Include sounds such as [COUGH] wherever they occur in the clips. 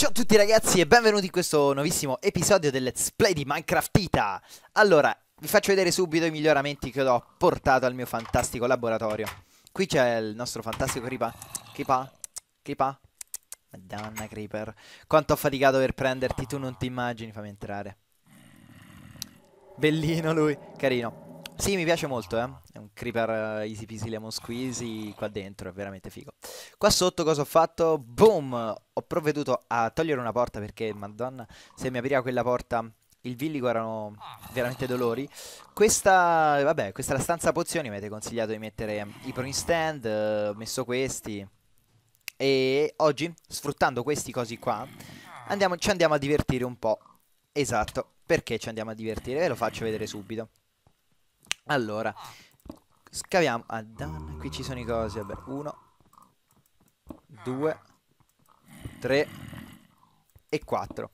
Ciao a tutti ragazzi e benvenuti in questo nuovissimo episodio del Let's Play di Minecraft Ita Allora, vi faccio vedere subito i miglioramenti che ho portato al mio fantastico laboratorio Qui c'è il nostro fantastico Creeper Creeper Creeper Madonna Creeper Quanto ho faticato per prenderti, tu non ti immagini, fammi entrare Bellino lui, carino sì, mi piace molto, eh. È un creeper eh, easy peasy lemon squeezy qua dentro, è veramente figo. Qua sotto cosa ho fatto? Boom! Ho provveduto a togliere una porta perché, madonna, se mi apriva quella porta il villico erano veramente dolori. Questa, vabbè, questa è la stanza pozioni, mi avete consigliato di mettere i prone stand, eh, ho messo questi. E oggi, sfruttando questi cosi qua, andiamo, ci andiamo a divertire un po'. Esatto, perché ci andiamo a divertire? Ve lo faccio vedere subito. Allora, scaviamo. Ah, danno, qui ci sono i cosi. Vabbè, uno, due, tre e quattro.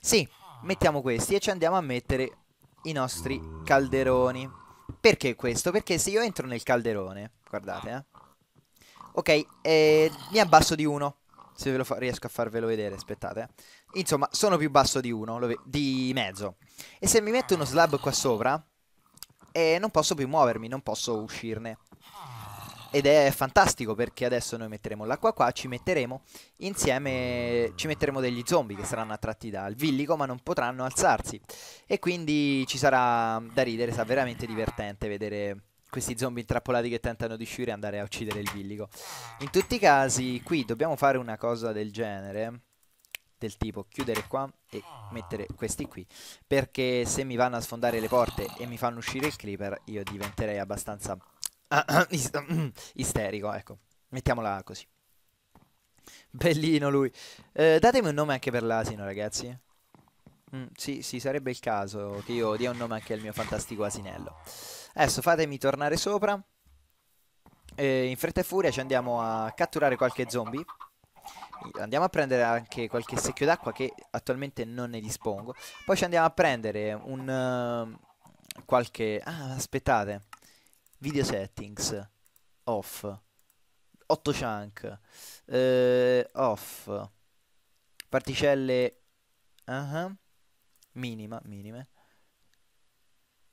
Sì, mettiamo questi e ci andiamo a mettere i nostri calderoni. Perché questo? Perché se io entro nel calderone, guardate, eh. Ok, eh, mi abbasso di uno. Se ve lo riesco a farvelo vedere, aspettate. Eh. Insomma, sono più basso di uno, di mezzo. E se mi metto uno slab qua sopra, e non posso più muovermi, non posso uscirne. Ed è fantastico perché adesso noi metteremo l'acqua qua, ci metteremo insieme, ci metteremo degli zombie che saranno attratti dal villico ma non potranno alzarsi. E quindi ci sarà da ridere, sarà veramente divertente vedere questi zombie intrappolati che tentano di uscire e andare a uccidere il villico. In tutti i casi qui dobbiamo fare una cosa del genere del tipo chiudere qua e mettere questi qui perché se mi vanno a sfondare le porte e mi fanno uscire il creeper io diventerei abbastanza [COUGHS] [COUGHS] isterico ecco mettiamola così bellino lui eh, datemi un nome anche per l'asino ragazzi mm, sì sì sarebbe il caso che io dia un nome anche al mio fantastico asinello adesso fatemi tornare sopra eh, in fretta e furia ci andiamo a catturare qualche zombie andiamo a prendere anche qualche secchio d'acqua che attualmente non ne dispongo. Poi ci andiamo a prendere un... Uh, qualche... Ah, aspettate. Video settings. Off. 8 chunk. Uh, off. Particelle... Uh -huh. Minima, minime.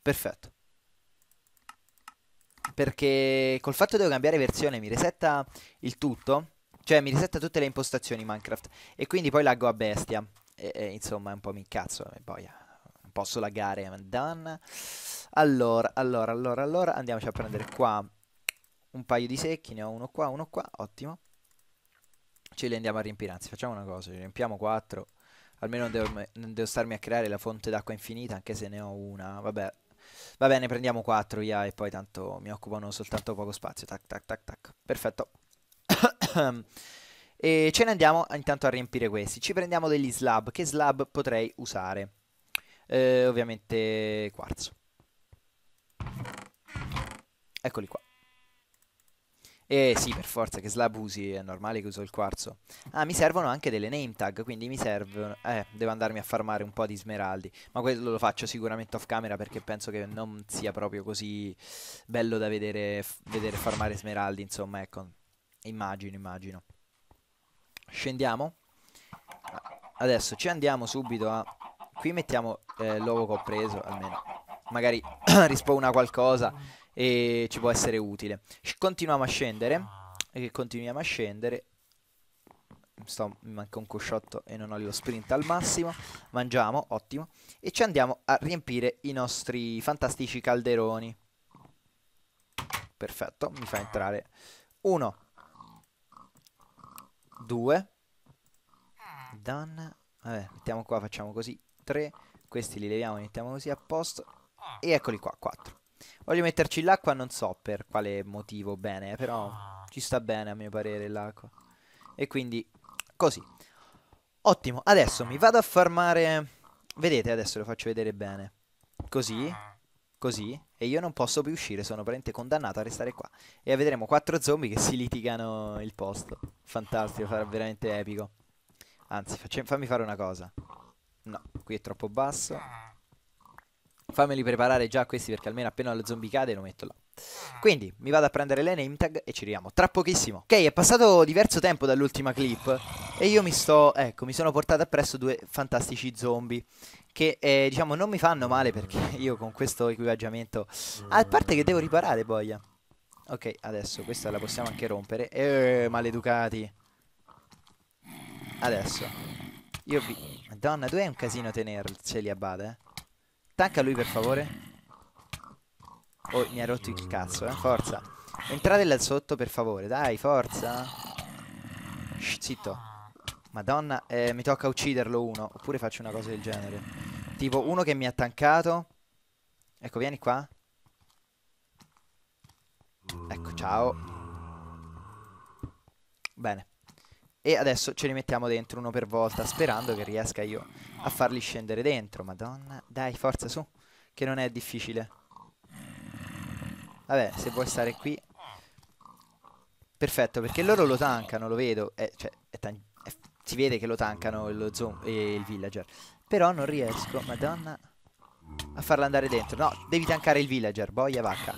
Perfetto. Perché col fatto che devo cambiare versione mi resetta il tutto cioè mi risetta tutte le impostazioni Minecraft. E quindi poi laggo a bestia. E, e insomma è un po' mi incazzo. E poi eh, non posso laggare. Madonna. Allora, allora, allora, allora. Andiamoci a prendere qua un paio di secchi. Ne ho uno qua, uno qua. Ottimo. Ce li andiamo a riempire. Anzi facciamo una cosa. Ci riempiamo quattro Almeno non devo, non devo, starmi a creare la fonte d'acqua infinita. Anche se ne ho una. Vabbè. Va bene, prendiamo quattro via e poi tanto mi occupano soltanto poco spazio. Tac, tac, tac, tac. Perfetto. [COUGHS] e ce ne andiamo intanto a riempire questi. Ci prendiamo degli slab. Che slab potrei usare? Eh, ovviamente quarzo. Eccoli qua. Eh sì, per forza, che slab usi, è normale che uso il quarzo. Ah, mi servono anche delle name tag, quindi mi servono... Eh, devo andarmi a farmare un po' di smeraldi. Ma quello lo faccio sicuramente off camera perché penso che non sia proprio così bello da vedere, vedere farmare smeraldi, insomma, ecco. Immagino, immagino. Scendiamo. Adesso ci andiamo subito a... Qui mettiamo eh, l'uovo che ho preso, almeno. Magari [CLEARS THROAT] rispawna qualcosa e ci può essere utile. Continuiamo a scendere. E continuiamo a scendere. Sto, mi manca un cosciotto e non ho lo sprint al massimo. Mangiamo, ottimo. E ci andiamo a riempire i nostri fantastici calderoni. Perfetto, mi fa entrare uno 2 mm. done vabbè mettiamo qua facciamo così 3 questi li leviamo mettiamo così a posto mm. e eccoli qua 4 voglio metterci l'acqua non so per quale motivo bene però mm. ci sta bene a mio parere l'acqua e quindi così ottimo adesso mi vado a farmare vedete adesso lo faccio vedere bene così così e io non posso più uscire, sono veramente condannato a restare qua. E vedremo quattro zombie che si litigano il posto. Fantastico, sarà veramente epico. Anzi, fammi fare una cosa. No, qui è troppo basso. Fammeli preparare già questi perché almeno appena lo zombie cade lo metto là. Quindi mi vado a prendere le name tag e ci vediamo tra pochissimo. Ok, è passato diverso tempo dall'ultima clip e io mi sto, ecco, mi sono portato appresso due fantastici zombie che eh, diciamo non mi fanno male perché [LAUGHS] io con questo equipaggiamento... Ah, a parte che devo riparare, boia. Ok, adesso questa la possiamo anche rompere. Eh, maleducati. Adesso. Io vi... Madonna, due è un casino tenerceli a bada, eh. Tacca lui, per favore. Oh, mi ha rotto il cazzo, eh. Forza. Entrate là sotto, per favore. Dai, forza. Shh, zitto. Madonna, eh, mi tocca ucciderlo uno. Oppure faccio una cosa del genere. Tipo uno che mi ha tankato. Ecco, vieni qua. Ecco, ciao. Bene. E adesso ce li mettiamo dentro uno per volta, sperando che riesca io a farli scendere dentro. Madonna, dai, forza, su, che non è difficile. Vabbè, se vuoi stare qui... Perfetto, perché loro lo tankano, lo vedo. Eh, cioè, è è si vede che lo tankano lo e il villager. Però non riesco, madonna, a farla andare dentro. No, devi tankare il villager, boia vacca.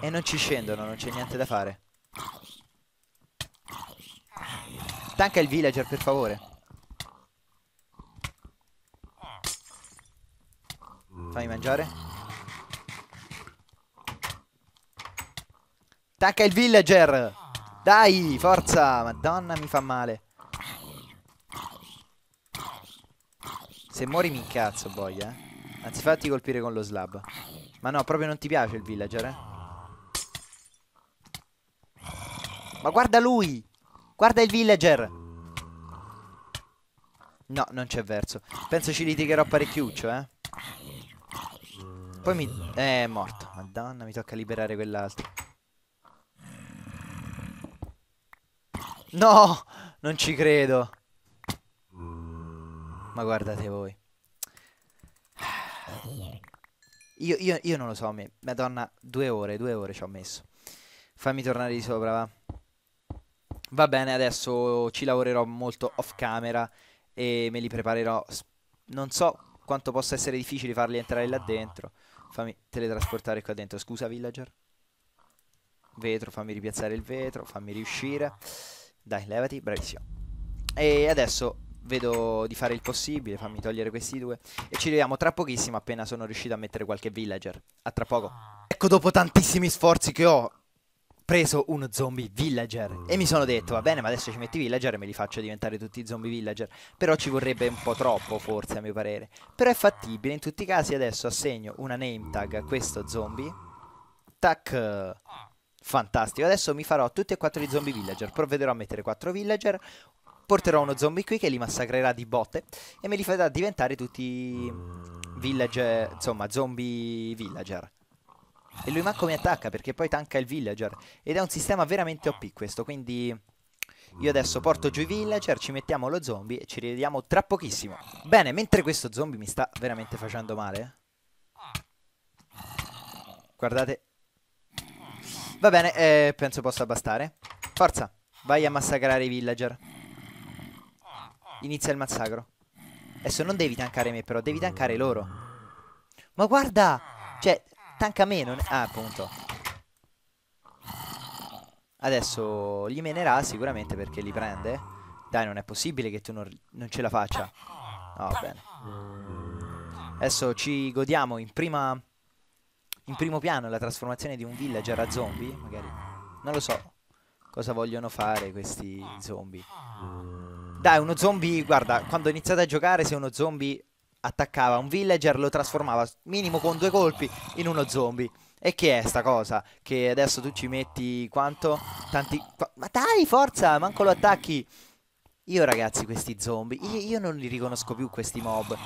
E non ci scendono, non c'è niente da fare. Tanca il villager, per favore. Fammi mangiare. Tanca il villager! Dai, forza! Madonna, mi fa male. Se muori mi incazzo, boia. Eh. Anzi, fatti colpire con lo slab. Ma no, proprio non ti piace il villager, eh? Ma guarda lui! Guarda il villager! No, non c'è verso. Penso ci litigherò parecchiuccio, eh? Poi mi... Eh, è morto. Madonna, mi tocca liberare quell'altro. No! Non ci credo ma guardate voi. Io, io, io non lo so, madonna, due ore, due ore ci ho messo. Fammi tornare di sopra, va. Va bene, adesso ci lavorerò molto off camera e me li preparerò. Non so quanto possa essere difficile farli entrare là dentro. Fammi teletrasportare qua dentro. Scusa, villager. Vetro, fammi ripiazzare il vetro, fammi riuscire. Dai, levati, bravissimo. E adesso vedo di fare il possibile, fammi togliere questi due. E ci vediamo tra pochissimo appena sono riuscito a mettere qualche villager. A tra poco. Ecco, dopo tantissimi sforzi che ho preso uno zombie villager e mi sono detto va bene ma adesso ci metti villager e me li faccio diventare tutti zombie villager però ci vorrebbe un po' troppo forse a mio parere però è fattibile in tutti i casi adesso assegno una name tag a questo zombie tac fantastico adesso mi farò tutti e quattro i zombie villager provvederò a mettere quattro villager porterò uno zombie qui che li massacrerà di botte e me li farà diventare tutti villager, insomma, zombie villager. E lui manco mi attacca perché poi tanca il villager. Ed è un sistema veramente OP questo, quindi... Io adesso porto giù i villager, ci mettiamo lo zombie e ci rivediamo tra pochissimo. Bene, mentre questo zombie mi sta veramente facendo male. Eh. Guardate. Va bene, eh, penso possa bastare. Forza, vai a massacrare i villager. Inizia il massacro. Adesso non devi tankare me però, devi tankare loro. Ma guarda! Cioè, tanca me, non... Ah, appunto. Adesso li menerà sicuramente perché li prende. Dai, non è possibile che tu non, non ce la faccia. No, oh, bene. Adesso ci godiamo in prima... In primo piano la trasformazione di un villager a zombie, magari. Non lo so cosa vogliono fare questi zombie. Dai, uno zombie, guarda, quando ho iniziato a giocare se uno zombie attaccava un villager lo trasformava minimo con due colpi in uno zombie. E che è sta cosa? Che adesso tu ci metti quanto? Tanti... Ma dai, forza, manco lo attacchi. Io ragazzi, questi zombie, io, io non li riconosco più questi mob.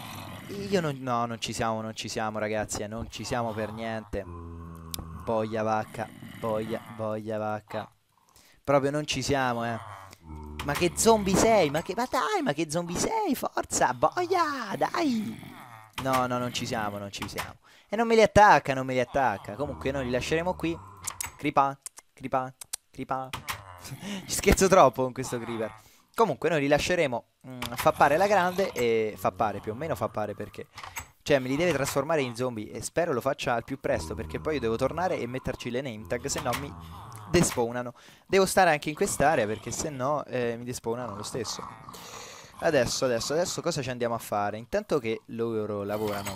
Io non... No, non ci siamo, non ci siamo ragazzi, eh, non ci siamo per niente. Boia vacca, boia, boia vacca. Proprio non ci siamo, eh. Ma che zombie sei? Ma che. Ma dai, ma che zombie sei? Forza, boia, dai! No, no, non ci siamo, non ci siamo. E non me li attacca, non me li attacca. Comunque noi li lasceremo qui. Cripa, creepa, creepa. [LAUGHS] ci scherzo troppo con questo creeper. Comunque noi li lasceremo mm, fa pare la grande e fa pare, più o meno fa pare perché... Cioè me li deve trasformare in zombie e spero lo faccia al più presto perché poi io devo tornare e metterci le name tag se no mi despawnano. Devo stare anche in quest'area perché se no eh, mi despawnano lo stesso. Adesso, adesso, adesso cosa ci andiamo a fare? Intanto che loro lavorano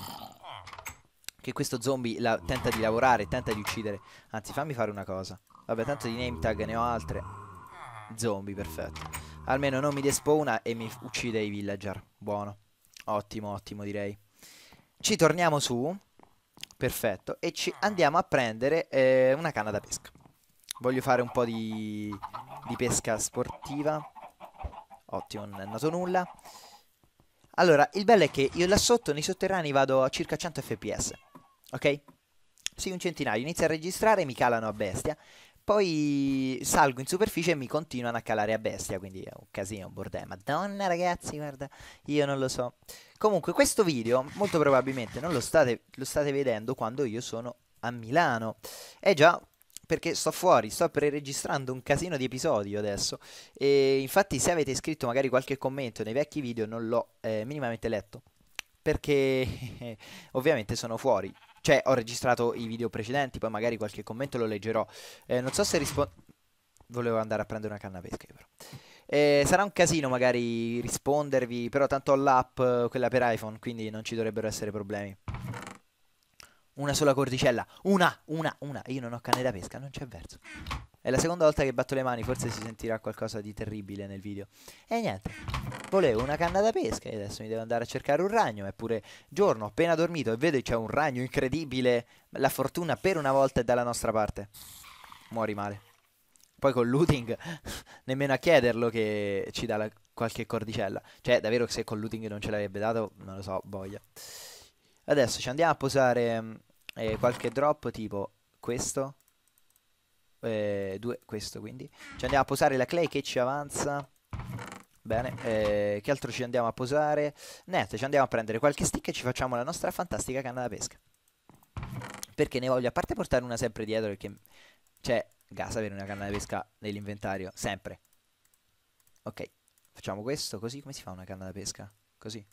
che questo zombie la, tenta di lavorare, tenta di uccidere. Anzi, fammi fare una cosa. Vabbè, tanto di name tag ne ho altre. Zombie, perfetto. Almeno non mi despawna e mi uccide i villager. Buono. Ottimo, ottimo, direi. Ci torniamo su. Perfetto. E ci andiamo a prendere eh, una canna da pesca. Voglio fare un po' di, di pesca sportiva. Ottimo, non è andato nulla. Allora, il bello è che io là sotto, nei sotterranei, vado a circa 100 fps. Ok? Sì, un centinaio. Inizio a registrare, e mi calano a bestia. Poi salgo in superficie e mi continuano a calare a bestia, quindi è un casino, un bordello. Madonna ragazzi, guarda, io non lo so. Comunque questo video molto probabilmente non lo state, lo state vedendo quando io sono a Milano. Eh già, perché sto fuori, sto pre-registrando un casino di episodi adesso. E infatti, se avete scritto magari qualche commento nei vecchi video, non l'ho eh, minimamente letto. Perché [LAUGHS] ovviamente sono fuori. Cioè, ho registrato i video precedenti, poi magari qualche commento lo leggerò. Eh, non so se rispondo. Volevo andare a prendere una canna pesca, però. Eh, sarà un casino magari rispondervi, però tanto ho l'app, eh, quella per iPhone, quindi non ci dovrebbero essere problemi. Una sola cordicella. Una, una, una. Io non ho canne da pesca, non c'è verso. È la seconda volta che batto le mani, forse si sentirà qualcosa di terribile nel video. E niente, volevo una canna da pesca e adesso mi devo andare a cercare un ragno. Eppure giorno, appena dormito e vedo c'è un ragno incredibile. La fortuna per una volta è dalla nostra parte. Muori male. Poi con looting, [LAUGHS] nemmeno a chiederlo che ci dà la, qualche cordicella. Cioè, davvero se con looting non ce l'avrebbe dato, non lo so, boia. Adesso ci andiamo a posare mm, eh, qualche drop tipo questo. Eh, due, questo quindi. Ci andiamo a posare la clay che ci avanza. Bene, eh, che altro ci andiamo a posare? Niente, ci andiamo a prendere qualche stick e ci facciamo la nostra fantastica canna da pesca. Perché ne voglio, a parte portare una sempre dietro, perché c'è cioè, gas avere una canna da pesca nell'inventario, sempre. Ok, facciamo questo, così come si fa una canna da pesca? Così.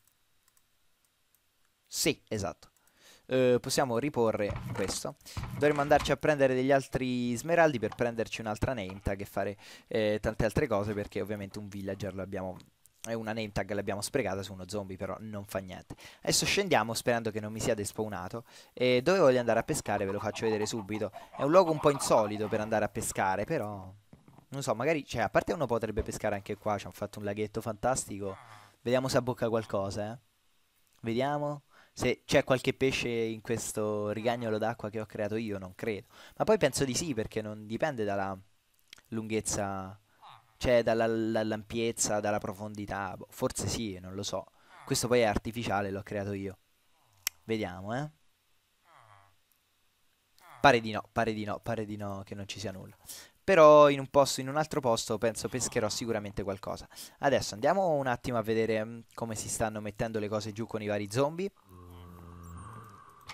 Sì, esatto. Uh, possiamo riporre questo. Dovremmo andarci a prendere degli altri smeraldi per prenderci un'altra name tag e fare eh, tante altre cose perché ovviamente un villager l'abbiamo... È una name tag l'abbiamo sprecata su uno zombie, però non fa niente. Adesso scendiamo sperando che non mi sia despawnato. E dove voglio andare a pescare ve lo faccio vedere subito. È un luogo un po' insolito per andare a pescare, però... Non so, magari... Cioè, a parte uno potrebbe pescare anche qua. Ci hanno fatto un laghetto fantastico. Vediamo se abbocca qualcosa, eh. Vediamo. Se c'è qualche pesce in questo rigagnolo d'acqua che ho creato io, non credo. Ma poi penso di sì, perché non dipende dalla lunghezza, cioè dalla la, lampiezza, dalla profondità. Boh, forse sì, non lo so. Questo poi è artificiale, l'ho creato io. Vediamo, eh. Pare di no, pare di no, pare di no che non ci sia nulla. Però in un posto, in un altro posto, penso pescherò sicuramente qualcosa. Adesso andiamo un attimo a vedere mm, come si stanno mettendo le cose giù con i vari zombie.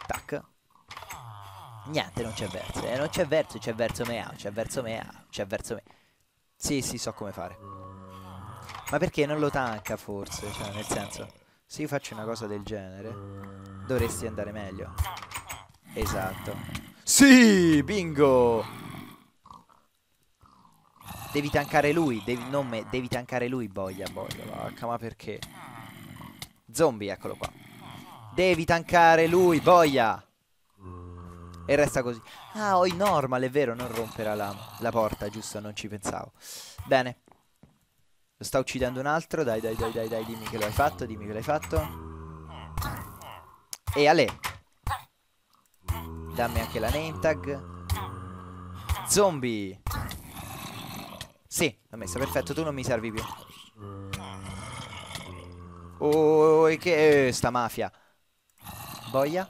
Tac. Niente, non c'è verso. Eh, non c'è verso, c'è verso mea, c'è verso mea, c'è verso me. Sì, sì, so come fare. Ma perché non lo tanca forse? Cioè, nel senso, se io faccio una cosa del genere, dovresti andare meglio. Esatto. Sì, bingo! Devi tancare lui, devi, non me, devi tancare lui, boia, boia. Vacca, ma perché? Zombie, eccolo qua. Devi tankare lui, boia. E resta così. Ah, ho il normal, è vero, non romperà la, la porta, giusto, non ci pensavo. Bene. Lo sta uccidendo un altro, dai, dai, dai, dai, dai, dimmi che lo hai fatto, dimmi che l'hai fatto. E Ale. Dammi anche la name tag. Zombie. Sì, l'ho messa, perfetto, tu non mi servi più. Oh, che... Eh, sta mafia. Boia.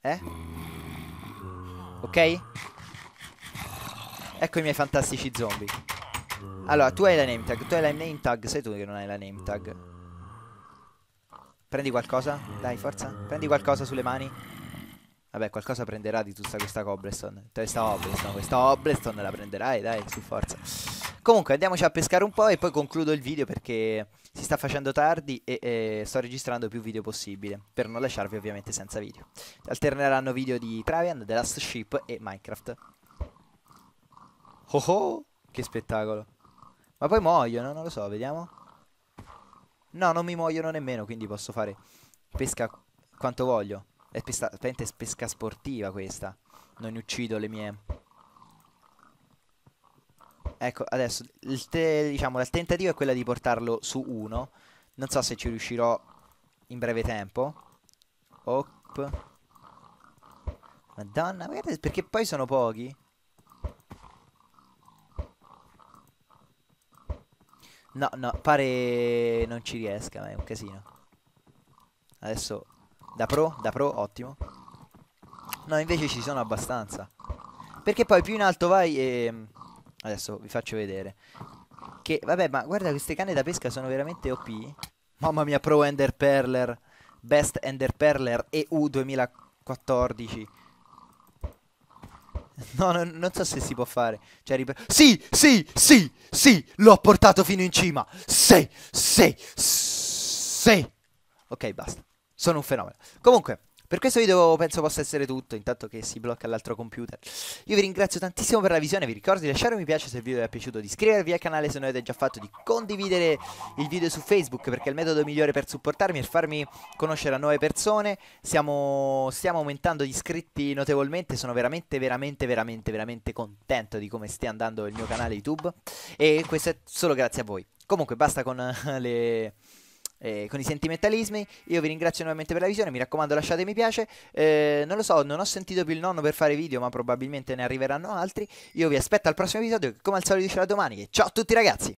Eh? Ok? Ecco i miei fantastici zombie. Allora, tu hai la name tag. Tu hai la name tag. Sei tu che non hai la name tag. Prendi qualcosa? Dai, forza. Prendi qualcosa sulle mani. Vabbè, qualcosa prenderà di tutta questa Cobblestone. Questa Cobblestone, questa Cobblestone la prenderai, dai, su forza. Comunque andiamoci a pescare un po' e poi concludo il video perché si sta facendo tardi e, e sto registrando più video possibile, per non lasciarvi ovviamente senza video. Alterneranno video di Travian, The Last Ship e Minecraft. Oh oh, che spettacolo. Ma poi muoiono, non lo so, vediamo. No, non mi muoiono nemmeno, quindi posso fare pesca quanto voglio. È pesca, pesca sportiva questa. Non uccido le mie Ecco, adesso il, te, diciamo, il tentativo è quello di portarlo su 1. Non so se ci riuscirò in breve tempo. Op. Madonna, guardate, perché poi sono pochi. No, no, pare non ci riesca, ma è un casino. Adesso, da pro, da pro, ottimo. No, invece ci sono abbastanza. Perché poi più in alto vai e Adesso vi faccio vedere. Che, vabbè, ma guarda, queste canne da pesca sono veramente OP. Mamma mia, Pro Ender Perler. Best Ender Perler EU 2014. No, no, non so se si può fare. Cioè, sì, sì, sì, sì, l'ho portato fino in cima. Sì, sì, sì. Ok, basta. Sono un fenomeno. Comunque. Per questo video penso possa essere tutto, intanto che si blocca l'altro computer. Io vi ringrazio tantissimo per la visione, vi ricordo di lasciare un mi piace se il video vi è piaciuto, di iscrivervi al canale se non avete già fatto, di condividere il video su Facebook perché è il metodo migliore per supportarmi e farmi conoscere a nuove persone. Siamo, stiamo aumentando gli iscritti notevolmente, sono veramente, veramente, veramente, veramente contento di come stia andando il mio canale YouTube e questo è solo grazie a voi. Comunque basta con le eh, con i sentimentalismi. Io vi ringrazio nuovamente per la visione, mi raccomando lasciate mi piace. Eh, non lo so, non ho sentito più il nonno per fare video, ma probabilmente ne arriveranno altri. Io vi aspetto al prossimo episodio, che come al solito ce la domani. E ciao a tutti ragazzi!